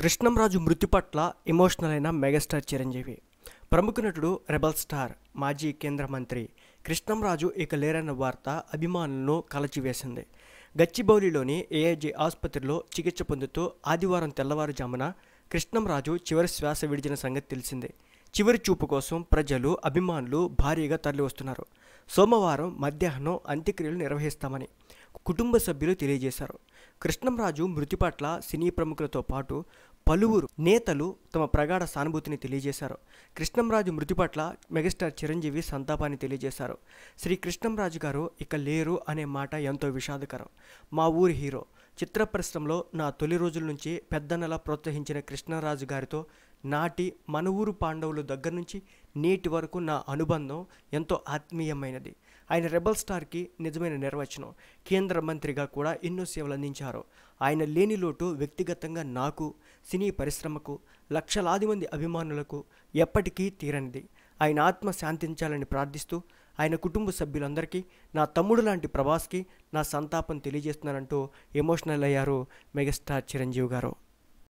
కృష్ణంరాజు మృతి పట్ల ఎమోషనల్ అయిన మెగాస్టార్ చిరంజీవి ప్రముఖ నటుడు రెబల్ స్టార్ మాజీ కేంద్ర మంత్రి కృష్ణంరాజు ఇక లేరన్న వార్త అభిమానులను కలచివేసింది గచ్చిబౌలిలోని ఏఐజీ ఆసుపత్రిలో చికిత్స పొందుతూ ఆదివారం తెల్లవారుజామున కృష్ణంరాజు చివరి శ్వాస విడిచిన సంగతి తెలిసిందే చివరి చూపు కోసం ప్రజలు అభిమానులు భారీగా తరలివస్తున్నారు సోమవారం మధ్యాహ్నం అంత్యక్రియలు నిర్వహిస్తామని కుటుంబ సభ్యులు తెలియజేశారు కృష్ణంరాజు మృతి పట్ల సినీ ప్రముఖులతో పాటు పలువురు నేతలు తమ ప్రగాఢ సానుభూతిని తెలియజేశారు కృష్ణంరాజు మృతి పట్ల మెగాస్టార్ చిరంజీవి సంతాపాన్ని తెలియజేశారు శ్రీ కృష్ణంరాజు గారు ఇక లేరు అనే మాట ఎంతో విషాదకరం మా ఊరి హీరో చిత్ర పరిశ్రమలో నా తొలి రోజుల నుంచి పెద్దన్నలా ప్రోత్సహించిన కృష్ణరాజు గారితో నాటి మన ఊరు పాండవుల దగ్గర నుంచి నేటి వరకు నా అనుబంధం ఎంతో ఆత్మీయమైనది ఆయన రెబల్ స్టార్కి నిజమైన నిర్వచనం కేంద్ర మంత్రిగా కూడా ఎన్నో సేవలు అందించారు ఆయన లేని లోటు వ్యక్తిగతంగా నాకు సినీ పరిశ్రమకు లక్షలాది మంది అభిమానులకు ఎప్పటికీ తీరనిది ఆయన ఆత్మ శాంతించాలని ప్రార్థిస్తూ ఆయన కుటుంబ సభ్యులందరికీ నా తమ్ముడు లాంటి ప్రభాస్కి నా సంతాపం తెలియజేస్తున్నానంటూ ఎమోషనల్ అయ్యారు మెగాస్టార్ చిరంజీవి గారు